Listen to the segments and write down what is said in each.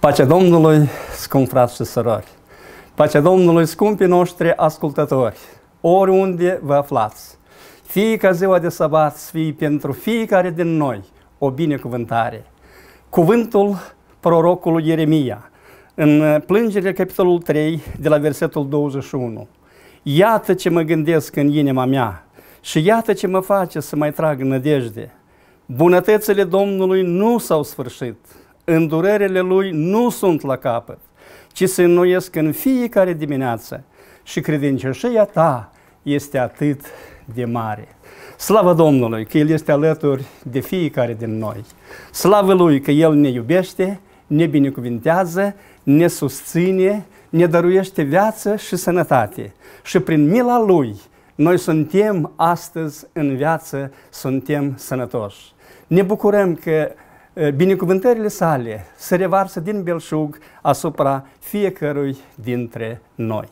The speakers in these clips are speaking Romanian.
Pacea Domnului, scump frați și sărori! Pacea Domnului, scumpii noștri ascultători! Oriunde vă aflați, fie ca ziua de sabat fie pentru fiecare din noi o binecuvântare. Cuvântul prorocului Ieremia, în plângerea capitolul 3, de la versetul 21. Iată ce mă gândesc în inima mea și iată ce mă face să mai trag nădejde. Bunătățile Domnului nu s-au sfârșit, îndurerele lui nu sunt la capăt, ci se înnoiesc în fiecare dimineață și credincioșia ta este atât de mare. Slavă Domnului că El este alături de fiecare din noi. Slavă Lui că El ne iubește, ne binecuvintează, ne susține, ne dăruiește viață și sănătate. Și prin mila Lui noi suntem astăzi în viață, suntem sănătoși. Ne bucurăm că Э, binecuvântările sale să revarsă din belșug asupra fiecărui dintre noi.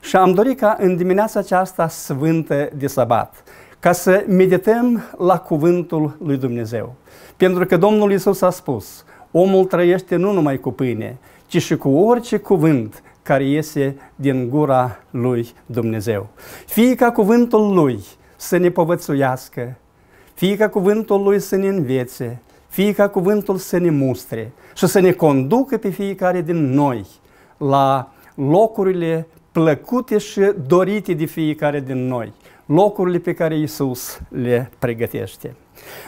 Și am dorit ca în dimineața aceasta sfântă de sabat, ca să medităm la cuvântul lui Dumnezeu. Pentru că Domnul Isus a spus, omul trăiește nu numai cu pâine, ci și cu orice cuvânt care iese din gura lui Dumnezeu. Fie ca cuvântul lui să ne povățuiască, fie ca cuvântul lui să ne învețe, fie ca cuvântul să ne mustre și să ne conducă pe fiecare din noi la locurile plăcute și dorite de fiecare din noi, locurile pe care Isus le pregătește.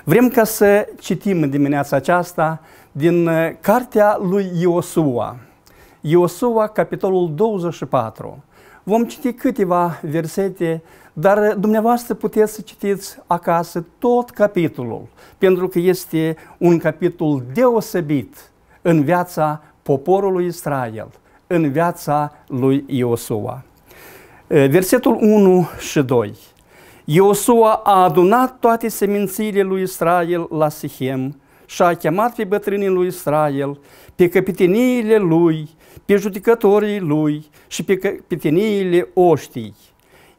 Vrem ca să citim în dimineața aceasta din uh, cartea lui Iosua, Iosua, capitolul 24. Vom citi câteva versete dar eh, dumneavoastră puteți să citiți acasă tot capitolul, pentru că este un capitol deosebit în viața poporului Israel, în viața lui Iosua. Eh, versetul 1 și 2. Iosua a adunat toate semințiile lui Israel la Sihem și a chemat pe bătrânii lui Israel, pe căpiteniile lui, pe judecătorii lui și pe căpiteniile oștii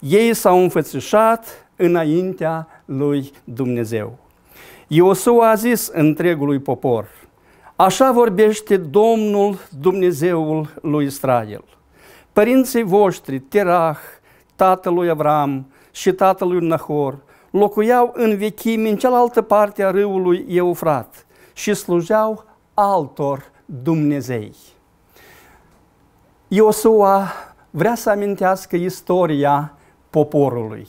ei s-au înfățișat înaintea lui Dumnezeu. Iosua a zis întregului popor, Așa vorbește Domnul Dumnezeul lui Israel. Părinții voștri, Terah, tatălui Avram și tatălui Nahor, locuiau în vechime în cealaltă parte a râului Eufrat și slujeau altor Dumnezei. Iosua vrea să amintească istoria poporului.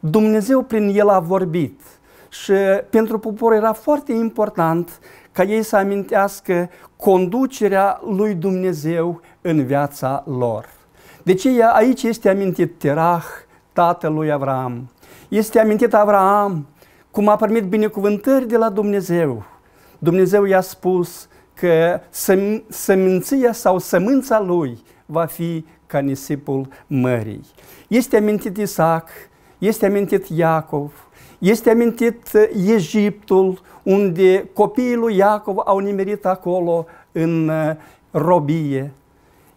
Dumnezeu prin el a vorbit și pentru popor era foarte important ca ei să amintească conducerea lui Dumnezeu în viața lor. deci, aici este amintit Terah, tatăl lui Avram. Este amintit Avram cum a primit binecuvântări de la Dumnezeu. Dumnezeu i-a spus că seminția sămânția sau sămânța lui va fi ca nisipul mării. Este amintit Isaac, este amintit Iacov, este amintit uh, Egiptul, unde copiii lui Iacov au nimerit acolo în uh, robie.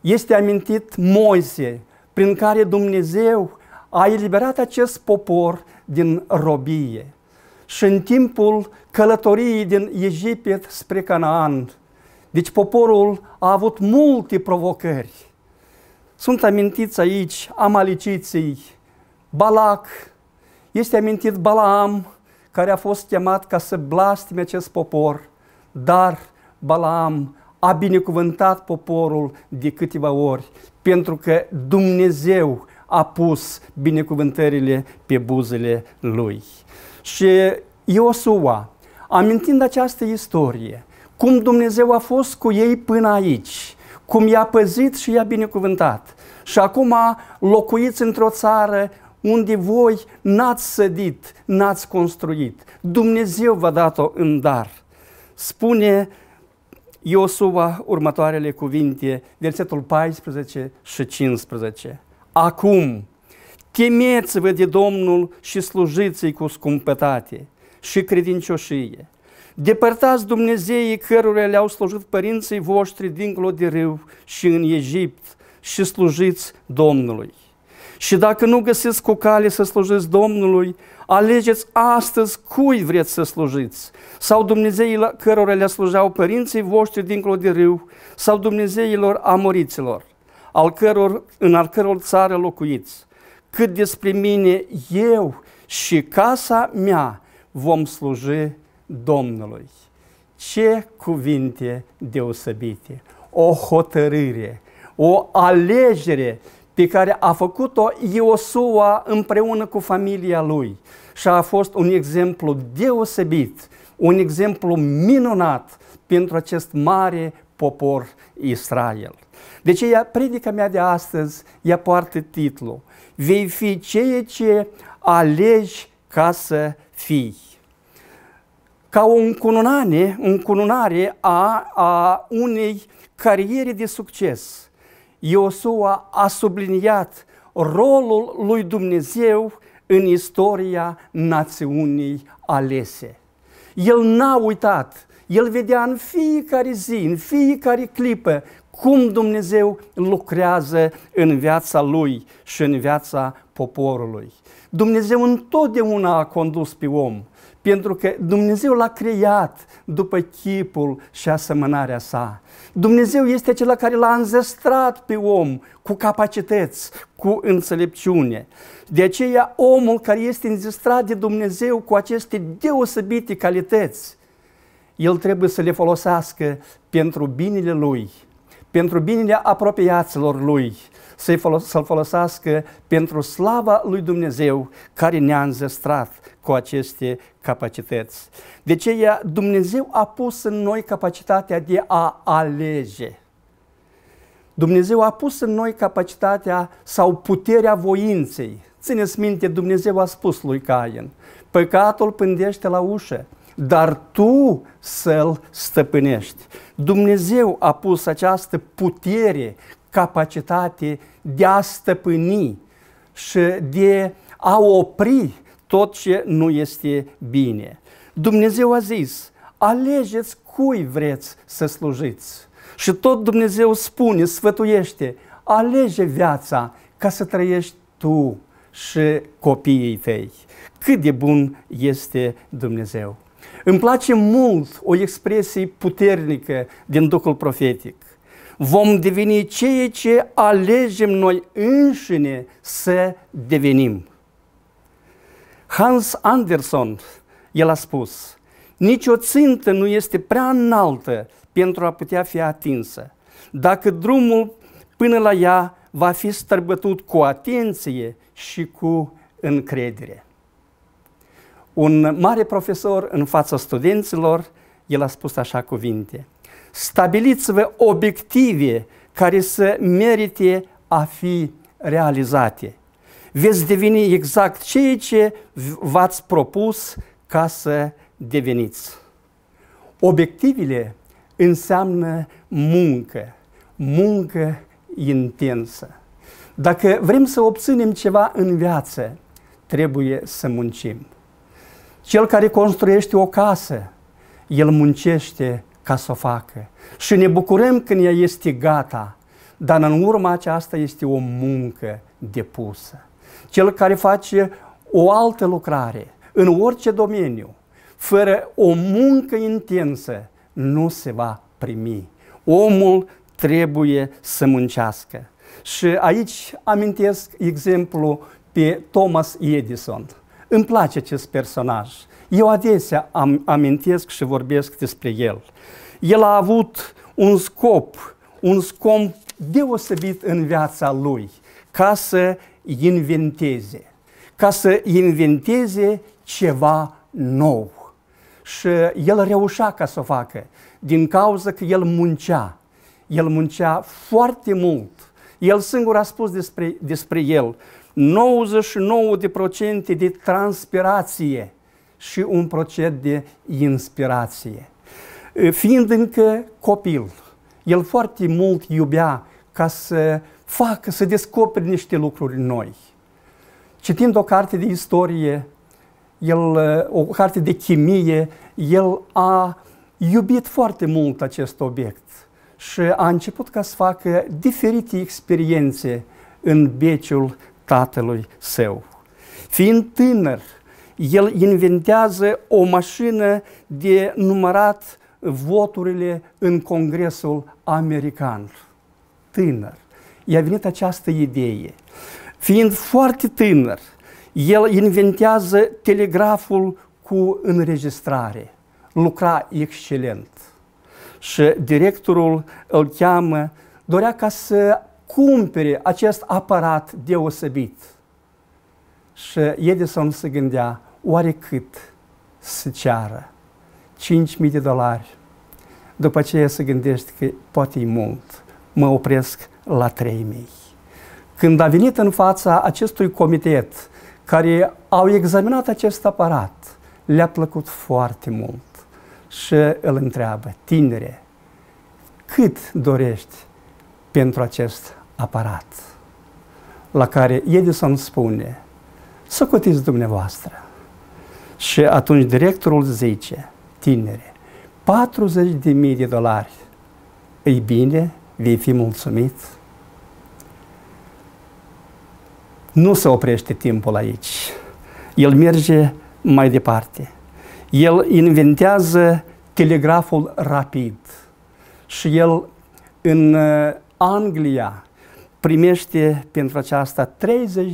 Este amintit Moise, prin care Dumnezeu a eliberat acest popor din robie. Și în timpul călătoriei din Egipt spre Canaan, deci poporul a avut multe provocări sunt amintiți aici amaliciții, Balac, este amintit Balaam, care a fost chemat ca să blastime acest popor, dar Balaam a binecuvântat poporul de câteva ori, pentru că Dumnezeu a pus binecuvântările pe buzele lui. Și Iosua, amintind această istorie, cum Dumnezeu a fost cu ei până aici, cum i-a păzit și i-a binecuvântat. Și acum locuiți într-o țară unde voi n-ați sădit, n-ați construit. Dumnezeu v-a dat-o în dar. Spune Iosua următoarele cuvinte, versetul 14 și 15. Acum, temeți-vă de Domnul și slujiți-i cu scumpătate și credincioșie Depărtați Dumnezeii cărora le-au slujit părinții voștri dincolo de râu și în Egipt și slujiți Domnului. Și dacă nu găsiți cu cale să slujiți Domnului, alegeți astăzi cui vreți să slujiți. Sau Dumnezeilor cărora le slujeau părinții voștri dincolo de râu, sau Dumnezeilor amoriților, al căror, în al căror țară locuiți. Cât despre mine, eu și casa mea vom sluji Domnului. Ce cuvinte deosebite! O hotărâre, o alegere pe care a făcut-o Iosua împreună cu familia lui și a fost un exemplu deosebit, un exemplu minunat pentru acest mare popor Israel. De deci, aceea, predica mea de astăzi, ea poartă titlul Vei fi ceea ce alegi ca să fii ca o încununare, încununare a, a unei cariere de succes. Iosua a subliniat rolul lui Dumnezeu în istoria națiunii alese. El n-a uitat, el vedea în fiecare zi, în fiecare clipă, cum Dumnezeu lucrează în viața lui și în viața poporului. Dumnezeu întotdeauna a condus pe om pentru că Dumnezeu l-a creat după chipul și asemănarea sa. Dumnezeu este acela care l-a înzestrat pe om cu capacități, cu înțelepciune. De aceea omul care este înzestrat de Dumnezeu cu aceste deosebite calități, el trebuie să le folosească pentru binele lui – pentru binele apropiaților lui, să-l folos folosească pentru slava lui Dumnezeu care ne-a înzestrat cu aceste capacități. De ce Dumnezeu a pus în noi capacitatea de a alege. Dumnezeu a pus în noi capacitatea sau puterea voinței. Țineți minte, Dumnezeu a spus lui Cain, păcatul pândește la ușă, dar tu să-l stăpânești. Dumnezeu a pus această putere, capacitate de a stăpâni și de a opri tot ce nu este bine. Dumnezeu a zis, alegeți cui vreți să slujiți. Și tot Dumnezeu spune, sfătuiește, alege viața ca să trăiești tu și copiii tăi. Cât de bun este Dumnezeu! Îmi place mult o expresie puternică din Duhul profetic. Vom deveni ceea ce alegem noi înșine să devenim. Hans Anderson, el a spus, nici o țintă nu este prea înaltă pentru a putea fi atinsă. Dacă drumul până la ea va fi străbătut cu atenție și cu încredere un mare profesor în fața studenților, el a spus așa cuvinte. Stabiliți-vă obiective care să merite a fi realizate. Veți deveni exact ceea ce v-ați propus ca să deveniți. Obiectivele înseamnă muncă, muncă intensă. Dacă vrem să obținem ceva în viață, trebuie să muncim. Cel care construiește o casă, el muncește ca să o facă. Și ne bucurăm când ea este gata, dar în urma aceasta este o muncă depusă. Cel care face o altă lucrare, în orice domeniu, fără o muncă intensă, nu se va primi. Omul trebuie să muncească. Și aici amintesc exemplu pe Thomas Edison – îmi place acest personaj. Eu adesea am, amintesc și vorbesc despre el. El a avut un scop, un scop deosebit în viața lui, ca să inventeze, ca să inventeze ceva nou. Și el reușea ca să o facă, din cauza că el muncea. El muncea foarte mult. El singur a spus despre, despre el 99% de transpirație și un procent de inspirație. Fiind încă copil, el foarte mult iubea ca să facă, să descopere niște lucruri noi. Citind o carte de istorie, el, o carte de chimie, el a iubit foarte mult acest obiect și a început ca să facă diferite experiențe în beciul tatălui său. Fiind tânăr, el inventează o mașină de numărat voturile în Congresul American. Tânăr. I-a venit această idee. Fiind foarte tânăr, el inventează telegraful cu înregistrare. Lucra excelent. Și directorul îl cheamă, dorea ca să cumpere acest aparat deosebit. Și Edison se gândea, oare cât se ceară? 5.000 de dolari. După aceea se gândește că poate e mult. Mă opresc la 3.000. Când a venit în fața acestui comitet care au examinat acest aparat, le-a plăcut foarte mult și îl întreabă, tinere, cât dorești pentru acest aparat, la care Edison spune, să cotiți dumneavoastră. Și atunci directorul zice, tinere, 40.000 de mii de dolari, îi bine, vei fi mulțumit. Nu se oprește timpul aici. El merge mai departe. El inventează telegraful rapid și el în uh, Anglia primește pentru aceasta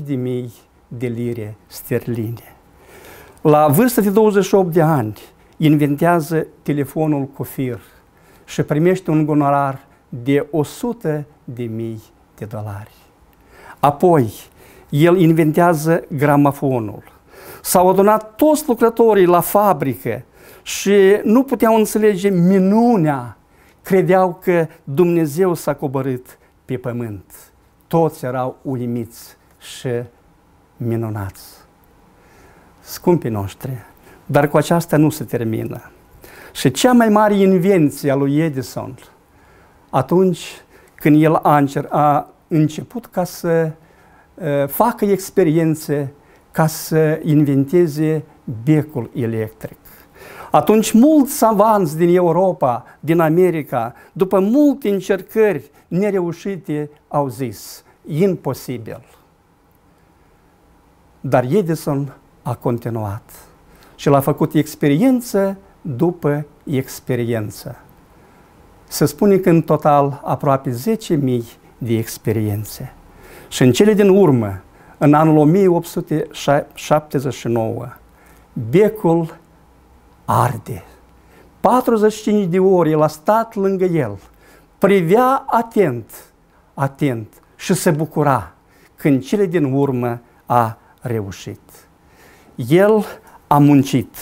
30.000 de lire sterline. La vârsta de 28 de ani inventează telefonul cu fir și primește un gonorar de 100.000 de de dolari. Apoi, el inventează gramofonul. S-au adunat toți lucrătorii la fabrică și nu puteau înțelege minunea. Credeau că Dumnezeu s-a coborât pe pământ toți erau uimiți și minunați. Scumpii noștri, dar cu aceasta nu se termină. Și cea mai mare invenție a lui Edison, atunci când el a, încer- a început ca să uh, facă experiențe, ca să inventeze becul electric. Atunci mulți savanți din Europa, din America, după multe încercări nereușite, au zis, imposibil. Dar Edison a continuat și l-a făcut experiență după experiență. Se spune că în total aproape 10.000 de experiențe. Și în cele din urmă, în anul 1879, becul arde. 45 de ori el a stat lângă el, privea atent, atent și se bucura când cele din urmă a reușit. El a muncit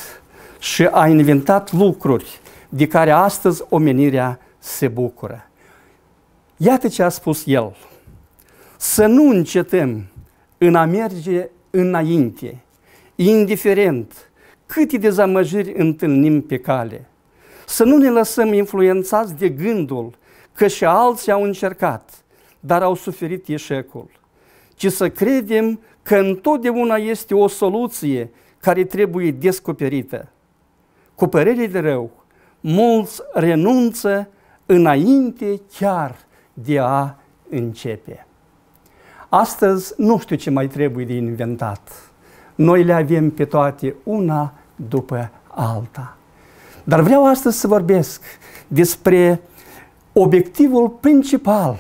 și a inventat lucruri de care astăzi omenirea se bucură. Iată ce a spus el. Să nu încetăm în a merge înainte, indiferent câte dezamăgiri întâlnim pe cale. Să nu ne lăsăm influențați de gândul că și alții au încercat, dar au suferit eșecul, ci să credem că întotdeauna este o soluție care trebuie descoperită. Cu părere de rău, mulți renunță înainte chiar de a începe. Astăzi nu știu ce mai trebuie de inventat noi le avem pe toate una după alta. Dar vreau astăzi să vorbesc despre obiectivul principal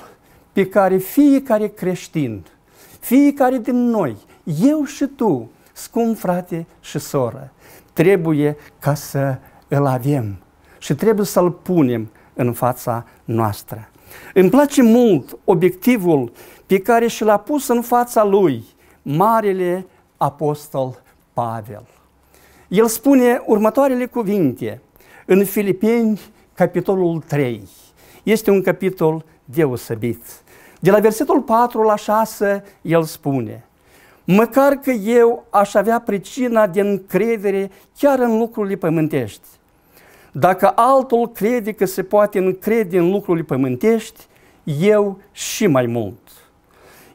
pe care fiecare creștin, fiecare din noi, eu și tu, scump frate și soră, trebuie ca să îl avem și trebuie să-l punem în fața noastră. Îmi place mult obiectivul pe care și l-a pus în fața lui Marele apostol Pavel. El spune următoarele cuvinte în Filipeni, capitolul 3. Este un capitol deosebit. De la versetul 4 la 6, el spune, Măcar că eu aș avea pricina de încredere chiar în lucrurile pământești. Dacă altul crede că se poate încrede în lucrurile pământești, eu și mai mult.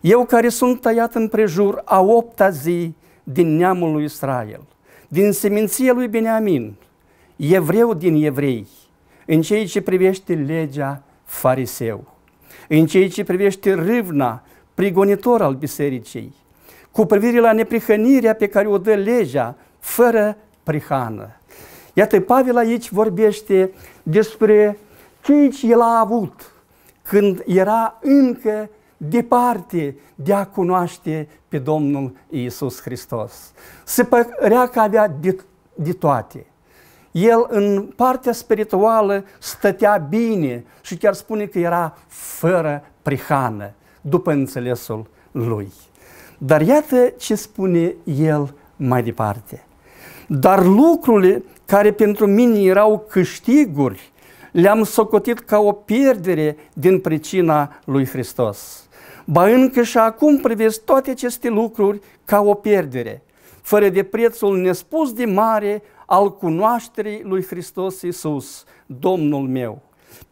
Eu care sunt tăiat în prejur a opta zi din neamul lui Israel, din seminția lui Beniamin, evreu din evrei, în ceea ce privește legea fariseu, în ceea ce privește râvna, prigonitor al bisericii, cu privire la neprihănirea pe care o dă legea, fără prihană. Iată, Pavel aici vorbește despre ceea ce el a avut când era încă departe de a cunoaște pe Domnul Iisus Hristos. Se părea că avea de, de toate. El în partea spirituală stătea bine și chiar spune că era fără prihană, după înțelesul lui. Dar iată ce spune el mai departe. Dar lucrurile care pentru mine erau câștiguri, le-am socotit ca o pierdere din pricina lui Hristos ba încă și acum privesc toate aceste lucruri ca o pierdere, fără de prețul nespus de mare al cunoașterii lui Hristos Iisus, Domnul meu.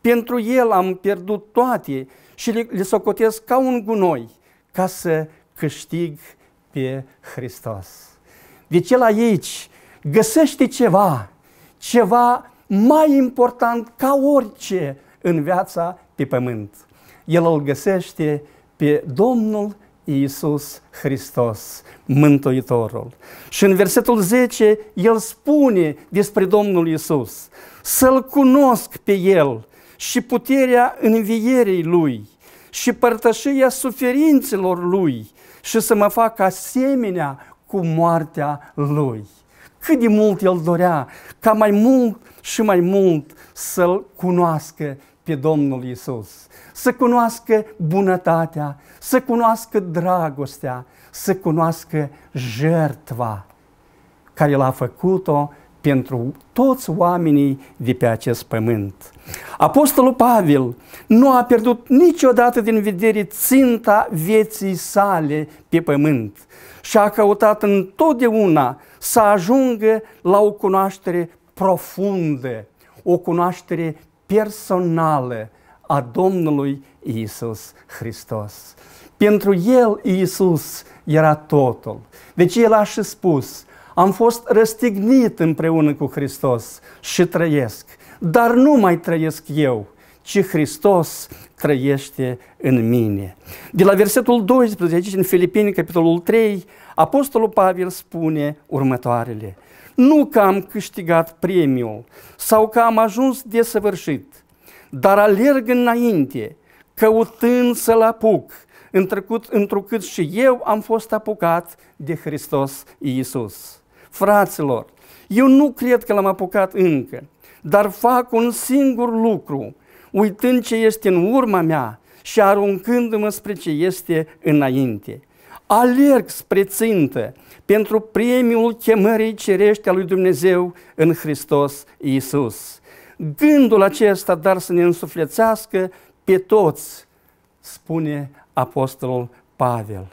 Pentru El am pierdut toate și le, le socotesc ca un gunoi, ca să câștig pe Hristos. Deci el aici găsește ceva, ceva mai important ca orice în viața pe pământ. El îl găsește pe Domnul Iisus Hristos, Mântuitorul. Și în versetul 10, el spune despre Domnul Iisus, să-L cunosc pe El și puterea învierii Lui și părtășia suferințelor Lui și să mă fac asemenea cu moartea Lui. Cât de mult El dorea ca mai mult și mai mult să-L cunoască pe Domnul Isus, să cunoască bunătatea, să cunoască dragostea, să cunoască jertva care l-a făcut-o pentru toți oamenii de pe acest pământ. Apostolul Pavel nu a pierdut niciodată din vedere ținta vieții sale pe pământ și a căutat întotdeauna să ajungă la o cunoaștere profundă, o cunoaștere personale a Domnului Isus Hristos. Pentru El Isus era totul. Deci El a și spus, am fost răstignit împreună cu Hristos și trăiesc. Dar nu mai trăiesc eu, ci Hristos trăiește în mine. De la versetul 12, în Filipini, capitolul 3, Apostolul Pavel spune următoarele. Nu că am câștigat premiul sau că am ajuns desăvârșit, dar alerg înainte, căutând să-l apuc, întrucât, întrucât și eu am fost apucat de Hristos Iisus. Fraților, eu nu cred că l-am apucat încă, dar fac un singur lucru – uitând ce este în urma mea și aruncându-mă spre ce este înainte. Alerg spre țintă pentru premiul chemării cerești a lui Dumnezeu în Hristos Iisus. Gândul acesta dar să ne însuflețească pe toți, spune Apostolul Pavel.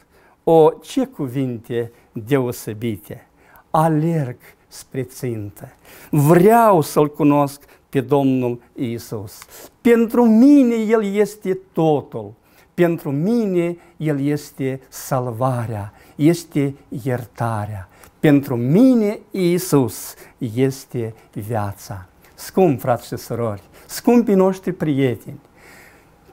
O, ce cuvinte deosebite! Alerg spre țintă. Vreau să-L cunosc pe Domnul Isus. Pentru mine El este totul. Pentru mine El este salvarea, este iertarea. Pentru mine Isus este viața. Scump, frați și surori, scumpi noștri prieteni,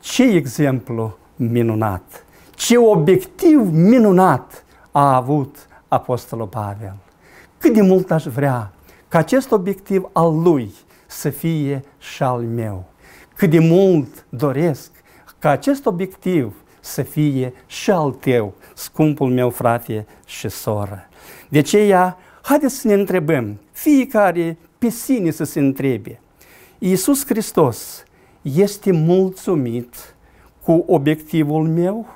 ce exemplu minunat, ce obiectiv minunat a avut Apostolul Pavel. Cât de mult aș vrea ca acest obiectiv al lui – să fie și al meu. Cât de mult doresc ca acest obiectiv să fie și al tău, scumpul meu frate și soră. De aceea, haideți să ne întrebăm, fiecare pe sine să se întrebe. Iisus Hristos este mulțumit cu obiectivul meu,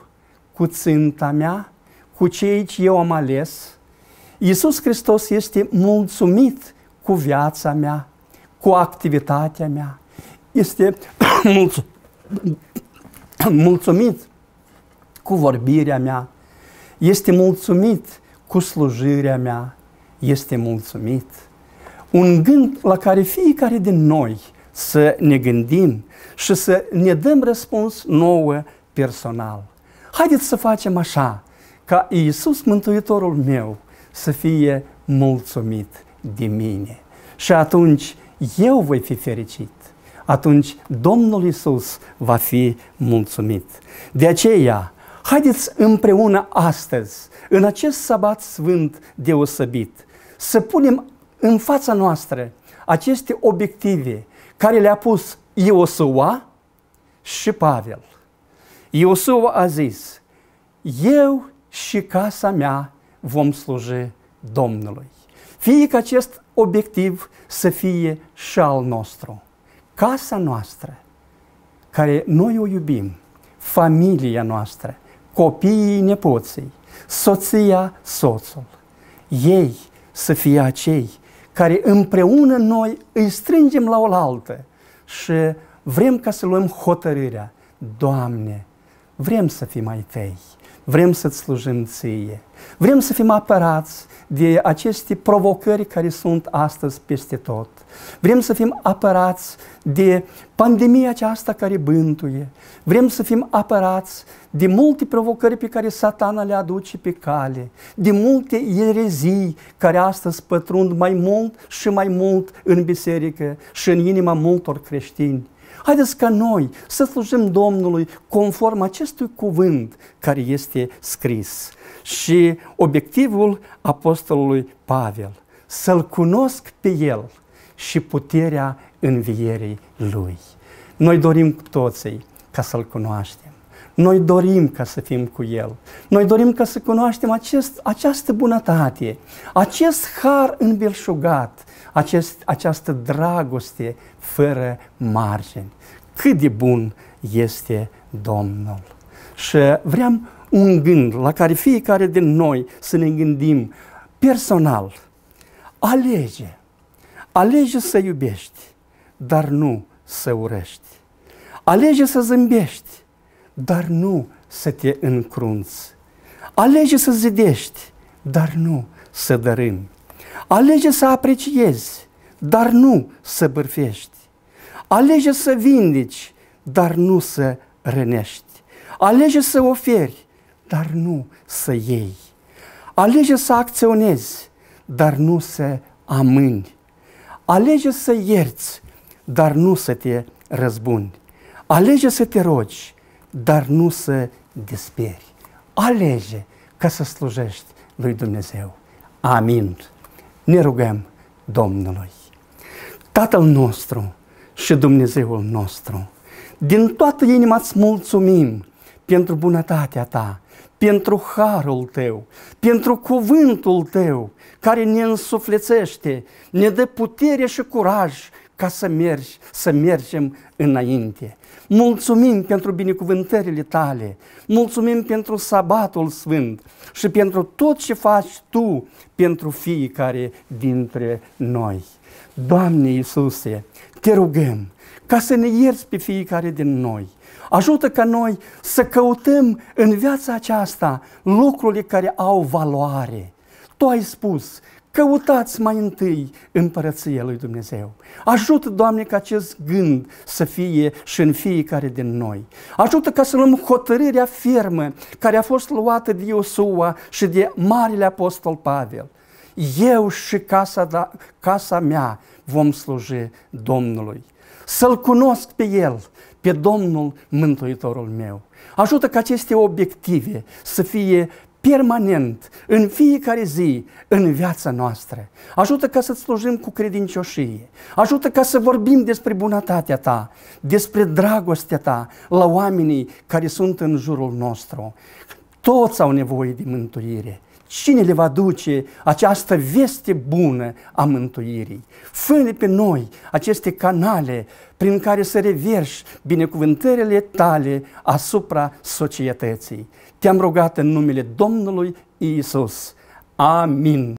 cu ținta mea, cu ceea ce eu am ales. Iisus Hristos este mulțumit cu viața mea cu activitatea mea. Este mulțumit cu vorbirea mea, este mulțumit cu slujirea mea, este mulțumit. Un gând la care fiecare din noi să ne gândim și să ne dăm răspuns nouă personal. Haideți să facem așa, ca Iisus Mântuitorul meu să fie mulțumit de mine. Și atunci eu voi fi fericit. Atunci Domnul Isus va fi mulțumit. De aceea, haideți împreună astăzi, în acest sabat sfânt deosebit, să punem în fața noastră aceste obiective care le-a pus Iosua și Pavel. Iosua a zis, eu și casa mea vom sluji Domnului. Fie că acest obiectiv să fie și al nostru. Casa noastră, care noi o iubim, familia noastră, copiii nepoții, soția, soțul. Ei să fie acei care împreună noi îi strângem la oaltă și vrem ca să luăm hotărârea. Doamne, vrem să fim ai Tăi. Vrem să-ți slujim ție. Vrem să fim apărați de aceste provocări care sunt astăzi peste tot. Vrem să fim apărați de pandemia aceasta care bântuie. Vrem să fim apărați de multe provocări pe care satana le aduce pe cale, de multe erezii care astăzi pătrund mai mult și mai mult în biserică și în inima multor creștini. Haideți ca noi să slujim Domnului conform acestui cuvânt care este scris. Și obiectivul apostolului Pavel, să-L cunosc pe El și puterea învierii Lui. Noi dorim cu toții ca să-L cunoaștem. Noi dorim ca să fim cu El. Noi dorim ca să cunoaștem acest, această bunătate, acest har belșugat acest, această dragoste fără margini. Cât de bun este Domnul! Și vreau un gând la care fiecare din noi să ne gândim personal. Alege! Alege să iubești, dar nu să urăști. Alege să zâmbești, dar nu să te încrunți. Alege să zidești, dar nu să dărâmi. Alege să apreciezi, dar nu să bârfești. Alege să vindici, dar nu să rănești. Alege să oferi, dar nu să iei. Alege să acționezi, dar nu să amâni. Alege să ierți, dar nu să te răzbuni. Alege să te rogi, dar nu să desperi. Alege ca să slujești lui Dumnezeu. Amin ne rugăm Domnului. Tatăl nostru și Dumnezeul nostru, din toată inima îți mulțumim pentru bunătatea ta, pentru harul tău, pentru cuvântul tău care ne însuflețește, ne dă putere și curaj ca să mergi, să mergem înainte. Mulțumim pentru binecuvântările tale, mulțumim pentru sabatul sfânt și pentru tot ce faci tu pentru fiecare dintre noi. Doamne Iisuse, te rugăm ca să ne ierți pe fiecare din noi. Ajută ca noi să căutăm în viața aceasta lucrurile care au valoare. Tu ai spus Căutați mai întâi împărăția lui Dumnezeu. Ajută, Doamne, ca acest gând să fie și în fiecare din noi. Ajută ca să luăm hotărârea fermă care a fost luată de Iosua și de Marele Apostol Pavel. Eu și casa, da, casa mea vom sluji Domnului. Să-L cunosc pe El, pe Domnul Mântuitorul meu. Ajută ca aceste obiective să fie permanent, în fiecare zi, în viața noastră. Ajută ca să-ți slujim cu credincioșie. Ajută ca să vorbim despre bunătatea ta, despre dragostea ta la oamenii care sunt în jurul nostru. Toți au nevoie de mântuire. Cine le va duce această veste bună a mântuirii? fă pe noi aceste canale prin care să reverși binecuvântările tale asupra societății. Te-am rugat în numele Domnului Iisus. Amin.